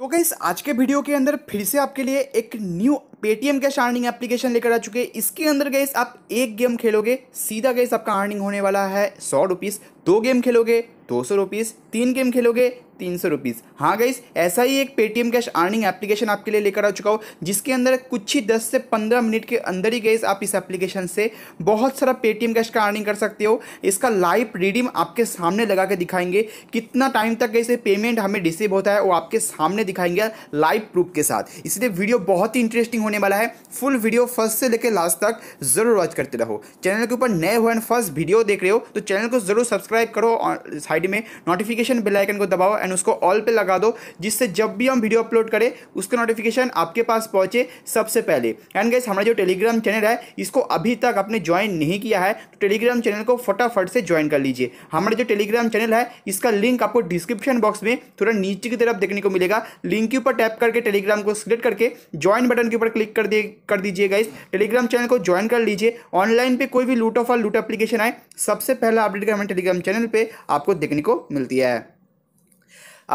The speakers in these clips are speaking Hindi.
तो गई आज के वीडियो के अंदर फिर से आपके लिए एक new Paytm cash earning application लेकर आ चुके हैं इसके अंदर गई आप एक गेम खेलोगे सीधा गई आपका अर्निंग होने वाला है सौ रुपीज़ दो गेम खेलोगे दो सौ रुपीज़ तीन गेम खेलोगे तीन सौ रुपीज़ हाँ गाइस ऐसा ही एक पेटीएम कैश अर्निंग एप्लीकेशन आपके लिए लेकर आ चुका हूँ जिसके अंदर कुछ ही दस से पंद्रह मिनट के अंदर ही गाइस आप इस एप्लीकेशन से बहुत सारा पेटीएम कैश का अर्निंग कर सकते हो इसका लाइव रिडीम आपके सामने लगा के दिखाएंगे कितना टाइम तक कैसे पेमेंट हमें रिसीव होता है वो आपके सामने दिखाएंगे लाइव प्रूफ के साथ इसलिए वीडियो बहुत ही इंटरेस्टिंग होने वाला है फुल वीडियो फर्स्ट से लेकर लास्ट तक जरूर वॉच करते रहो चैनल के ऊपर नए हुए फर्स्ट वीडियो देख रहे हो तो चैनल को जरूर सब्सक्राइब करो और साइड में नोटिफिकेशन आइकन को दबाओ एंड उसको ऑल पे लगा दो जिससे जब भी हम वीडियो अपलोड करें उसका नोटिफिकेशन आपके पास पहुंचे सबसे पहले एंड गाइस हमारा जो टेलीग्राम चैनल है इसको अभी तक आपने ज्वाइन नहीं किया है तो टेलीग्राम चैनल को फटाफट से ज्वाइन कर लीजिए हमारा जो टेलीग्राम चैनल है इसका लिंक आपको डिस्क्रिप्शन बॉक्स में थोड़ा नीचे की तरफ देखने को मिलेगा लिंक के ऊपर टैप करके टेलीग्राम को सिलेक्ट करके ज्वाइन बटन के ऊपर क्लिक कर दे कर दीजिए गाइस टेलीग्राम चैनल को ज्वाइन कर लीजिए ऑनलाइन पे कोई भी लूट ऑफ और लूट एप्लीकेशन आए सबसे पहला अपडेट हमारे टेलीग्राम चैनल पे आपको देखने को मिलती है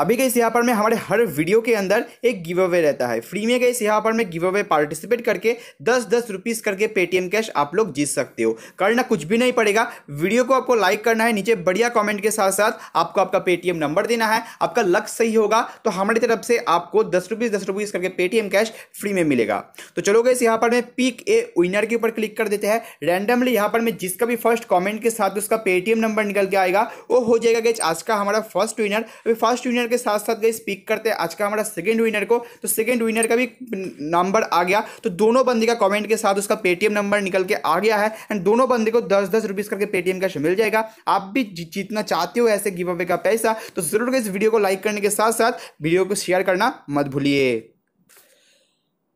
अभी गई यहाँ पर में हमारे हर वीडियो के अंदर एक गिव अवे रहता है फ्री में गई यहाँ पर में गिव अवे पार्टिसिपेट करके दस दस रुपीज़ करके पेटीएम कैश आप लोग जीत सकते हो करना कुछ भी नहीं पड़ेगा वीडियो को आपको लाइक करना है नीचे बढ़िया कॉमेंट के साथ साथ आपको आपका पेटीएम नंबर देना है आपका लक सही होगा तो हमारी तरफ से आपको दस रुपीज़ दस रुपीज़ करके पेटीएम कैश फ्री में मिलेगा तो चलो इस यहाँ पर मैं पिक ए विनर के ऊपर क्लिक कर देते हैं रैंडमली यहाँ पर मैं जिसका भी फर्स्ट कॉमेंट के साथ उसका पेटीएम नंबर निकल के आएगा वो हो जाएगा गैच आज का हमारा फर्स्ट विनर अभी फर्स्ट विनर विनर के साथ साथ गई स्पीक करते हैं आज का हमारा सेकेंड विनर को तो सेकेंड विनर का भी नंबर आ गया तो दोनों बंदी का कॉमेंट के साथ उसका पेटीएम नंबर निकल के आ गया है एंड दोनों बंदे को दस दस रुपीज़ करके पेटीएम कैश मिल जाएगा आप भी जीतना चाहते हो ऐसे गिव अवे का पैसा तो जरूर इस वीडियो को लाइक करने के साथ साथ वीडियो को शेयर करना मत भूलिए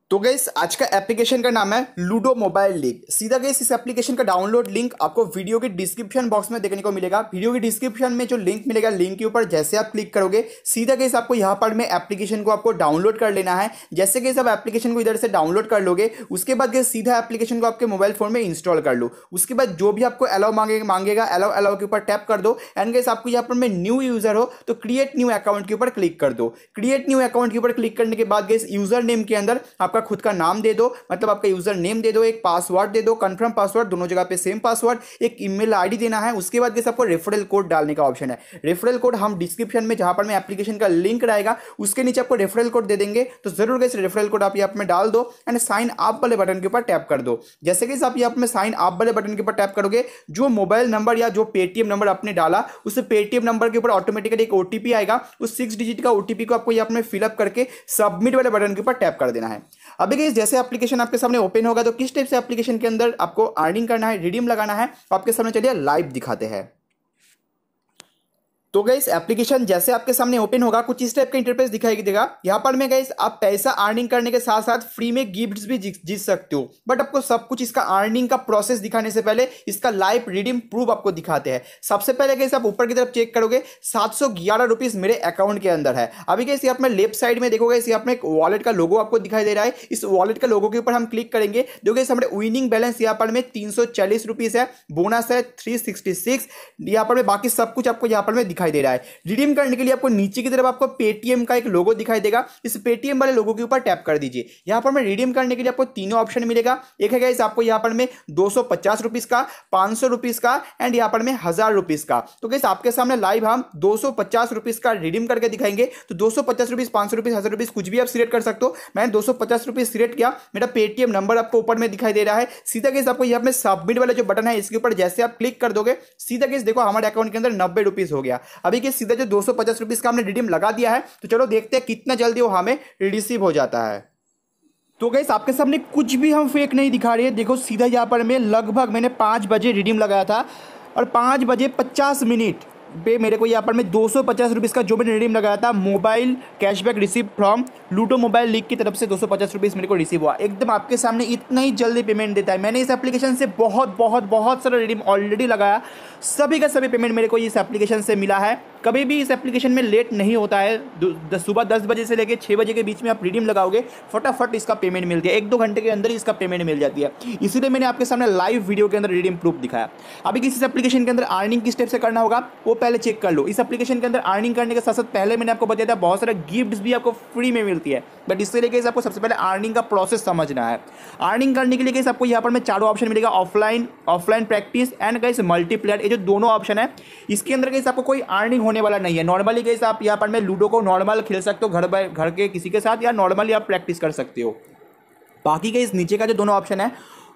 तो गैस आज का एप्लीकेशन का नाम है लूडो मोबाइल लीग सीधा गैस इस एप्लीकेशन का डाउनलोड लिंक आपको वीडियो के डिस्क्रिप्शन बॉक्स में देखने को मिलेगा वीडियो के डिस्क्रिप्शन में जो लिंक मिलेगा लिंक के ऊपर जैसे आप क्लिक करोगे सीधा गैस आपको यहाँ पर मैं एप्लीकेशन को आपको डाउनलोड कर लेना है जैसे गैस आप एप्लीकेशन को इधर से डाउनलोड कर लोगे उसके बाद गैस सीधा एप्लीकेशन को आपके मोबाइल फोन में इंस्टॉल कर लो उसके बाद जो भी आपको अलाउ मांगे मांगेगा अलाउ अलाउ के ऊपर टैप कर दो एंड गैस आपको यहाँ पर मैं न्यू यूजर हो तो क्रिएट न्यू अकाउंट के ऊपर क्लिक कर दो क्रिएट न्यू अकाउंट के ऊपर क्लिक करने के बाद गैस यूजर नेम के अंदर आपका आपका खुद का नाम दे दो मतलब आपका यूज़र नेम दे दो एक पासवर्ड दे दो कंफर्म पासवर्ड दोनों जगह पे सेम पासवर्ड एक ईमेल आईडी देना है उसके बाद आपको रेफरल कोड डालने का ऑप्शन है रेफरल कोड हम डिस्क्रिप्शन में जहां पर मैं एप्लीकेशन का लिंक रहेगा उसके नीचे आपको रेफरल कोड दे देंगे तो जरूर गए रेफरल कोड आप यहाँ में डाल दो एंड साइन आप वाले बटन के ऊपर टैप कर दो जैसे कि आप यहाँ में साइन आप वाले बटन के ऊपर टैप करोगे जो मोबाइल नंबर या जो पेटीएम नंबर आपने डाला उस पेटीएम नंबर के ऊपर ऑटोमेटिकली एक ओटीपी आएगा उस सिक्स डिजिट का ओटीपी को आपको फिलअप करके सबमिट वाले बटन के ऊपर टैप कर देना है अभी गई जैसे एप्लीकेशन आपके सामने ओपन होगा तो किस टाइप से एप्लीकेशन के अंदर आपको अर्निंग करना है रिडीम लगाना है तो आपके सामने चलिए लाइव दिखाते हैं तो गई एप्लीकेशन जैसे आपके सामने ओपन होगा कुछ इस टाइप का इंटरफेस दिखाई देगा यहाँ पर मैं गई आप पैसा अर्निंग करने के साथ साथ फ्री में गिफ्ट्स भी जीत सकते हो बट आपको सब कुछ इसका अर्निंग का प्रोसेस दिखाने से पहले इसका लाइव रिडीम प्रूफ आपको दिखाते हैं सबसे पहले गई आप ऊपर की तरफ चेक करोगे सात सौ मेरे अकाउंट के अंदर है अभी गैस आप लेफ्ट साइड में देखोगे यहाँ पर एक वॉलेट का लोगो आपको दिखाई दे रहा है इस वॉलेट का लोगो के ऊपर हम क्लिक करेंगे देखो हमारे विनिंग बैलेंस यहाँ पर में तीन सौ चालीस है बोनस है थ्री सिक्सटी सिक्स यहाँ पर में बाकी सब कुछ आपको यहाँ पर में दिखाई दिखाई दे रहा है रिडीम करने के लिए आपको नीचे की तरफ आपको पेटीएम का एक लोगो दिखाई देगा इस पेटीएम वाले लोगों के ऊपर टैप कर दीजिए यहाँ पर मैं रिडीम करने के लिए आपको तीनों ऑप्शन मिलेगा एक है गाइस आपको यहाँ पर मैं दो सौ का पाँच सौ का एंड यहाँ पर मैं हजार रुपीज का तो गैस आपके सामने लाइव हम दो सौ का रिडीम करके दिखाएंगे तो दो सौ पचास रुपीज कुछ भी आप सिलेक्ट कर सकते हो मैंने दो सौ पचास सिलेक्ट किया मेरा पेटीएम नंबर आपको ऊपर में दिखाई दे रहा है सीधा गैस आपको यहाँ पर सबमिट वाला जो बटन है इसके ऊपर जैसे आप क्लिक कर दोगे सीधा गैस देखो हमारे अकाउंट के अंदर नब्बे रुपीज हो गया अभी के सीधा जो दो सौ पचास रुपीज़ का हमने रिडीम लगा दिया है तो चलो देखते हैं कितना जल्दी वो हमें रिसीव हो जाता है तो गैस आपके सामने कुछ भी हम फेक नहीं दिखा रहे हैं देखो सीधा यहाँ पर मैं लगभग मैंने पाँच बजे रिडीम लगाया था और पाँच बजे पचास मिनट पे मेरे को यहाँ पर मैं दो सौ पचास रुपीज़ का जो मैंने रिडीम लगाया था mobile cashback receive from Ludo mobile league की तरफ से दो सौ पचास रुपीज़ मेरे को रिसीव हुआ एकदम आपके सामने इतना ही जल्दी पेमेंट देता है मैंने इस एप्लीकेशन से बहुत बहुत बहुत सारा रिडीम ऑलरेडी लगाया सभी का सभी पेमेंट मेरे को इस एप्लीकेशन से मिला है कभी भी इस एप्लीकेशन में लेट नहीं होता है सुबह दस बजे से लेकर छः बजे के बीच में आप रिडीम लगाओगे फटाफट इसका पेमेंट मिलती है एक दो घंटे के अंदर ही इसका पेमेंट मिल जाती है इसीलिए मैंने आपके सामने लाइव वीडियो के अंदर रिडीम प्रूफ दिखाया अभी किसी एप्लीकेशन के अंदर अर्निंग किस स्टेप से करना होगा वो पहले चेक कर लो इस एप्लीकेशन के अंदर अर्निंग करने के साथ साथ पहले मैंने आपको बताया था बहुत सारे गिफ्ट भी आपको फ्री में मिलती है बट इससे लेकर आपको सबसे पहले अर्निंग का प्रोसेस समझना है अर्निंग करने के लिए आपको यहाँ पर मैं चारों ऑप्शन मिलेगा offline offline practice and guys multiplayer ये जो दोनों ऑप्शन है इसके अंदर गाइस आपको कोई अर्निंग होने वाला नहीं है नॉर्मली गेस आप यहाँ पर मैं लूडो को नॉर्मल खेल सकते हो घर घर के किसी के साथ या नॉर्मली आप प्रैक्टिस कर सकते हो बाकी गेस नीचे का जो दोनों ऑप्शन है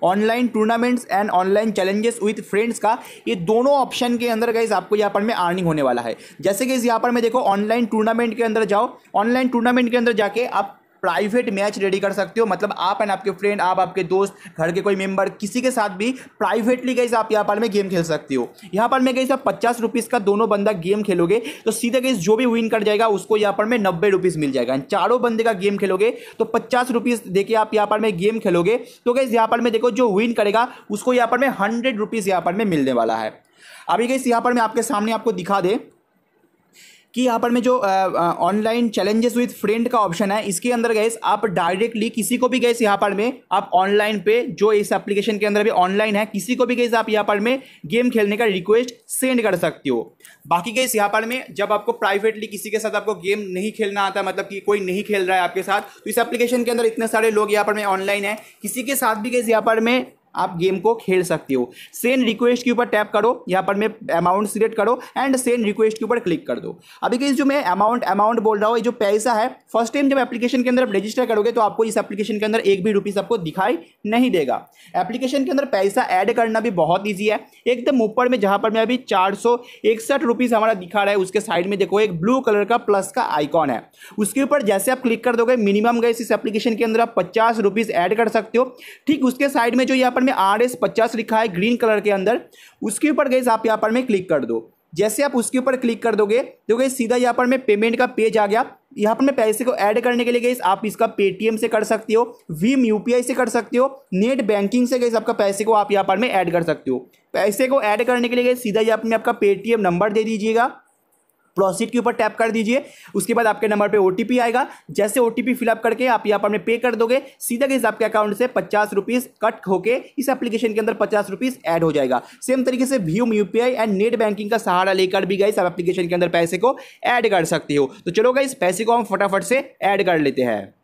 online tournaments and online challenges with friends का ये दोनों ऑप्शन के अंदर गई आपको यहाँ पर में अर्निंग होने वाला है जैसे कि इस यहाँ पर मैं देखो ऑनलाइन टूर्नामेंट के अंदर जाओ ऑनलाइन टूर्नामेंट के अंदर जाके आप प्राइवेट मैच रेडी कर सकते हो मतलब आप एंड आपके फ्रेंड आप आपके दोस्त घर के कोई मेंबर किसी के साथ भी प्राइवेटली गई आप यहाँ पर में गेम खेल सकते हो यहाँ पर में गई आप पचास रुपीज़ का दोनों बंदा गेम खेलोगे तो सीधे गई जो भी विन कर जाएगा उसको यहाँ पर में नब्बे रुपीज़ मिल जाएगा चारों बंदे का गेम खेलोगे तो पचास रुपीज़ देखिए आप यहाँ पर में गेम खेलोगे तो गई यहाँ पर में देखो जो विन करेगा उसको यहाँ पर में हंड्रेड रुपीज़ यहाँ पर में मिलने वाला है अभी गई यहाँ पर मैं आपके सामने आपको दिखा दे कि यहाँ पर में जो ऑनलाइन चैलेंजेस विथ फ्रेंड का ऑप्शन है इसके अंदर गैस आप डायरेक्टली किसी को भी गैस यहाँ पर में आप ऑनलाइन पे जो इस एप्लीकेशन के अंदर भी ऑनलाइन है किसी को भी गैस आप यहाँ पर में गेम खेलने का रिक्वेस्ट सेंड कर सकते हो बाकी गैस यहाँ पर में जब आपको प्राइवेटली किसी के साथ आपको गेम नहीं खेलना आता मतलब कि कोई नहीं खेल रहा है आपके साथ तो इस एप्लीकेशन के अंदर इतने सारे लोग यहाँ पर में ऑनलाइन है किसी के साथ भी गैस यहाँ पर में आप गेम को खेल सकते हो सेन रिक्वेस्ट के ऊपर टैप करो यहाँ पर मैं अमाउंट सिलेक्ट करो एंड सेन रिक्वेस्ट के ऊपर क्लिक कर दो अभी के जो मैं अमाउंट अमाउंट बोल रहा हूँ ये जो पैसा है फर्स्ट टाइम जब एप्लीकेशन के अंदर आप रजिस्टर करोगे तो आपको इस एप्लीकेशन के अंदर एक भी रुपीज़ आपको दिखाई नहीं देगा एप्लीकेशन के अंदर पैसा ऐड करना भी बहुत ईजी है एकदम ऊपर में जहाँ पर मैं अभी चार सौ हमारा दिखा रहा है उसके साइड में देखो एक ब्लू कलर का प्लस का आइकॉन है उसके ऊपर जैसे आप क्लिक कर दोगे मिनिमम गए इस एप्लीकेशन के अंदर आप पचास रुपीज़ ऐड कर सकते हो ठीक उसके साइड में जो यहाँ पर पर में आर एस पचास लिखा है ग्रीन कलर के अंदर उसके ऊपर गई आप यहाँ पर में क्लिक कर दो जैसे आप उसके ऊपर क्लिक कर दोगे तो गई सीधा यहाँ पर में पेमेंट का पेज आ गया यहाँ पर मैं पैसे को ऐड करने के लिए गई आप इसका पेटीएम से कर सकते हो वीम यू से कर सकते हो नेट बैंकिंग से गई आपका पैसे को आप यहाँ पर में ऐड कर सकते हो पैसे को ऐड करने के लिए गई सीधा यहाँ पर में आपका पेटीएम नंबर दे दीजिएगा प्रोसीड के ऊपर टैप कर दीजिए उसके बाद आपके नंबर पे ओटीपी आएगा जैसे ओटीपी फिलअप करके आप यहाँ पर हमें पे कर दोगे सीधा के आपके अकाउंट से पचास रुपीज़ कट होके इस एप्लीकेशन के अंदर पचास रुपीज़ ऐड हो जाएगा सेम तरीके से भीम यू एंड नेट बैंकिंग का सहारा लेकर भी गई आप एप्लीकेशन के अंदर पैसे को ऐड कर सकते हो तो चलो इस पैसे को हम फटाफट से ऐड कर लेते हैं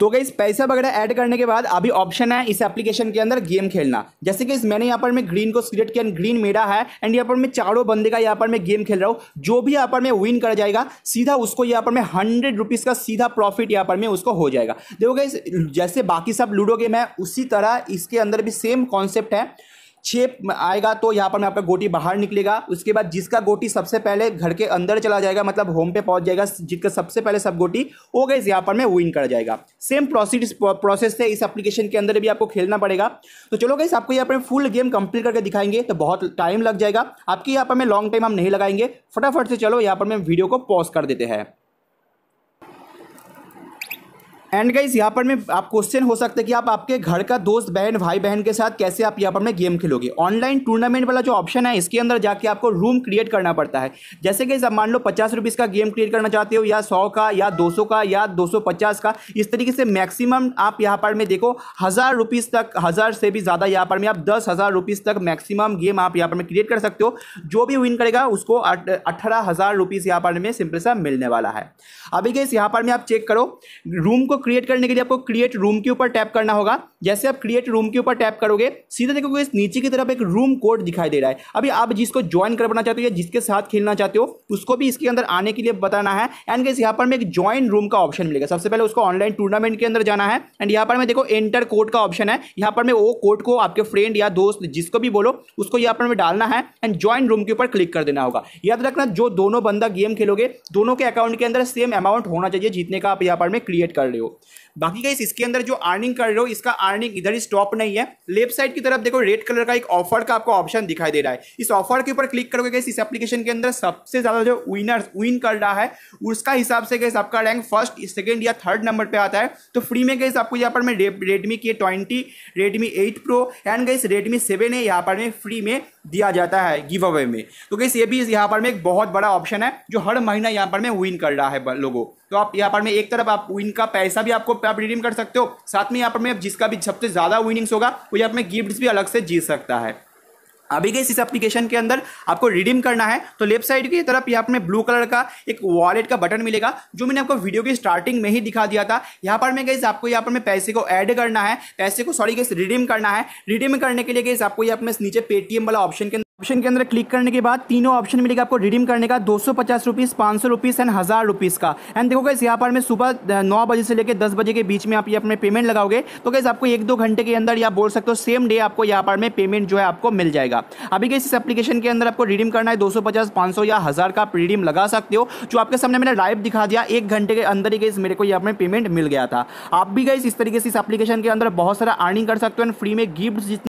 तो गई पैसा वगैरह ऐड करने के बाद अभी ऑप्शन है इस एप्लीकेशन के अंदर गेम खेलना जैसे कि मैंने यहाँ पर मैं ग्रीन को सिलेक्ट किया ग्रीन मेरा है एंड यहाँ पर मैं चारों बंदे का यहाँ पर मैं गेम खेल रहा हूँ जो भी यहाँ पर मैं विन कर जाएगा सीधा उसको यहाँ पर मैं हंड्रेड रुपीज़ का सीधा प्रॉफिट यहाँ पर मैं उसको हो जाएगा देखो गई जैसे बाकी सब लूडो गेम है उसी तरह इसके अंदर भी सेम कॉन्सेप्ट है छेप आएगा तो यहाँ पर मैं आपका गोटी बाहर निकलेगा उसके बाद जिसका गोटी सबसे पहले घर के अंदर चला जाएगा मतलब होम पे पहुँच जाएगा जिसका सबसे पहले सब गोटी वो गई यहाँ पर मैं विन कर जाएगा सेम प्रोसेस प्रोसेस है इस एप्लीकेशन के अंदर भी आपको खेलना पड़ेगा तो चलो गई आपको यहाँ पर फुल गेम कंप्लीट करके दिखाएंगे तो बहुत टाइम लग जाएगा आपके यहाँ पर मैं लॉन्ग टाइम हम नहीं लगाएंगे फटाफट से चलो यहाँ पर मैं वीडियो को पॉज कर देते हैं एंड गाइज यहाँ पर मैं आप क्वेश्चन हो सकता है कि आप आपके घर का दोस्त बहन भाई बहन के साथ कैसे आप यहाँ पर में गेम खेलोगे ऑनलाइन टूर्नामेंट वाला जो ऑप्शन है इसके अंदर जाके आपको रूम क्रिएट करना पड़ता है जैसे कि आप मान लो पचास रुपीज़ का गेम क्रिएट करना चाहते हो या सौ का या दो सौ का या दो सौ पचास का इस तरीके से मैक्सिमम आप यहाँ पर में देखो हज़ार रुपीज़ तक हज़ार से भी ज़्यादा यहाँ पर में आप दस हज़ार रुपीज़ तक मैक्सिमम गेम आप यहाँ पर में क्रिएट कर सकते हो जो भी विन करेगा उसको अठारह हज़ार रुपीज़ यहाँ पर में सिंपल सा मिलने वाला है अभी गैस यहाँ पर में आप चेक करो रूम को क्रिएट करने के लिए आपको क्रिएट रूम के ऊपर टैप करना होगा जैसे आप क्रिएट रूम के ऊपर टैप करोगे सीधा देखोगे इस नीचे की तरफ एक रूम कोड दिखाई दे रहा है अभी आप जिसको ज्वाइन करवाना चाहते हो या जिसके साथ खेलना चाहते हो उसको भी इसके अंदर आने के लिए बताना है एंड गैस यहाँ पर में एक ज्वाइन रूम का ऑप्शन मिलेगा सबसे पहले उसको ऑनलाइन टूर्नामेंट के अंदर जाना है एंड यहाँ पर मैं देखो एंटर कोड का ऑप्शन है यहाँ पर मैं वो कोड को आपके फ्रेंड या दोस्त जिसको भी बोलो उसको यहाँ पर में डालना है एंड ज्वाइन रूम के ऊपर क्लिक कर देना होगा याद रखना जो दोनों बंदा गेम खेलोगे दोनों के अकाउंट के अंदर सेम अमाउंट होना चाहिए जीतने का आप यहाँ पर में क्रिएट कर रहे हो बाकी गाइस इसके अंदर जो अर्निंग कर रहे हो इसका अर्निंग इधर ही स्टॉप नहीं है लेफ्ट साइड की तरफ देखो रेड कलर का एक ऑफर का आपको ऑप्शन दिखाई दे रहा है इस ऑफर के ऊपर क्लिक करोगे गाइस इस एप्लीकेशन के अंदर सबसे ज़्यादा जो विनर्स विन कर रहा है उसका हिसाब से गाइस आपका रैंक फर्स्ट सेकेंड या थर्ड नंबर पर आता है तो फ्री में गाइस आपको यहाँ पर मैं Redmi K twenty Redmi eight pro and guys Redmi seven है यहाँ पर में फ्री में दिया जाता है गिव अवे में तो गाइस ये भी यहाँ पर में एक बहुत बड़ा ऑप्शन है जो हर महीना यहाँ पर में विन कर रहा है लोगों तो आप यहाँ पर में एक तरफ आप विन का पैसा भी आपको आप रिडीम कर सकते हो साथ में यहाँ पर में जिसका भी सबसे ज़्यादा विनिंग्स होगा वो यहाँ पर गिफ्ट भी अलग से जीत सकता है अभी के इस एप्लीकेशन के अंदर आपको रिडीम करना है तो लेफ्ट साइड की तरफ यहाँ पर ब्लू कलर का एक वॉलेट का बटन मिलेगा जो मैंने आपको वीडियो की स्टार्टिंग में ही दिखा दिया था यहाँ पर मैं गई आपको यहाँ पर मैं पैसे को ऐड करना है पैसे को सॉरी गई रिडीम करना है रिडीम करने के लिए गई आपको यहाँ पर नीचे पेटीएम वाला ऑप्शन के ऑप्शन के अंदर क्लिक करने के बाद तीनों ऑप्शन मिलेगा आपको रिडीम करने का दो सौ पचास रुपीज़ पाँच सौ रुपीज़ एंड हज़ार रुपीज़ का एंड देखो कैसे यहाँ पर मैं सुबह नौ बजे से लेकर दस बजे के बीच में आप ये अपने पेमेंट लगाओगे तो कैसे आपको एक दो घंटे के अंदर या बोल सकते हो सेम डे आपको यहाँ पर में पेमेंट जो है आपको मिल जाएगा अभी कैसे इस एप्लीकेशन के अंदर आपको रिडीम करना है दो सौ पचास पाँच सौ या हज़ार का आप रिडीम लगा सकते हो जो आपके सामने मैंने लाइव दिखा दिया एक घंटे के अंदर ही कैसे मेरे को यहाँ पर पेमेंट मिल गया था आप भी गैस इस तरीके से इस एप्लीकेशन के अंदर बहुत सारा अर्निंग कर सकते हो एंड फ्री में गिफ्ट